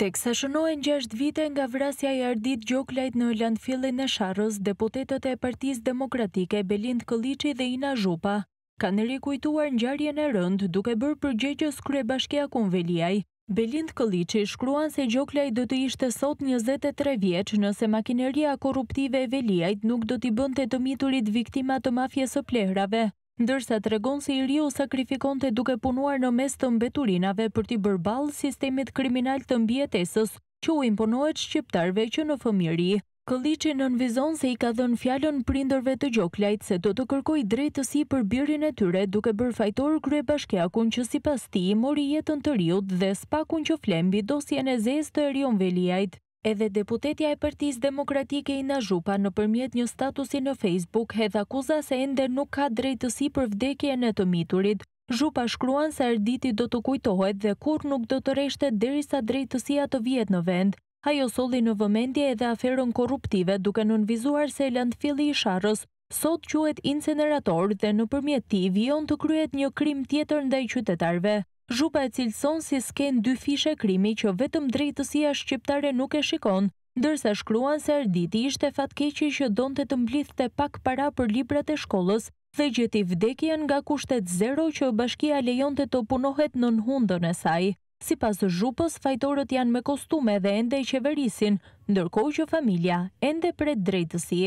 Tek sa shënojnë gjasht vite nga vrasja i ardit gjoklajt në landfillin e Sharos, deputetet e partiz demokratike Belind Këllici dhe Ina Zhupa kanë rikujtuar në gjarjen e rënd duke bërë përgjegjës kre bashkja kun veliaj. Belind Këllici shkruan se gjoklaj do të ishte sot 23 vjeq nëse makineria korruptive e veliajt nuk do t'i bënd të të miturit viktima të mafjesë plehrave ndërsa të regon se i rio sakrifikon të duke punuar në mes të mbeturinave për t'i bërbal sistemit kriminal të mbjetesës që u imponohet shqiptarve që në fëmiri. Këllici nënvizon se i ka dhën fjallën prindërve të gjoklajt se do të kërkoj drejtësi për birin e tyre duke bërë fajtor krye bashkjakun që si pas ti mori jetën të riut dhe spakun që flembi dosjen e të erion veliajt. Edhe deputetja e përtis demokratike i Zhupa në përmjet një statusi në Facebook hedh akuza se ender nuk ka drejtësi për vdekje në të miturit. Zhupa shkruan se erditi do të kujtohet dhe kur nuk do të reshte derisa drejtësia të vjet në vend. Ajo soli në vëmendje edhe aferën korruptive duke nënvizuar se landfili i sharës sot quet incinerator dhe në përmjet ti vion të kryet një krim tjetër ndaj qytetarve zhupa e cilëson si sken dy fishe krimi që vetëm drejtësia shqiptare nuk e shikon, dërsa shkruan se arditi ishte fatkeqi që donte të të pak para për librat e shkollës dhe gjeti vdekjen nga kushtet zero që bashkia lejon të të punohet në nëhundën e saj. Si pas zhupës, fajtorët janë me kostume dhe ende i qeverisin, ndërkohë që familia ende për drejtësi.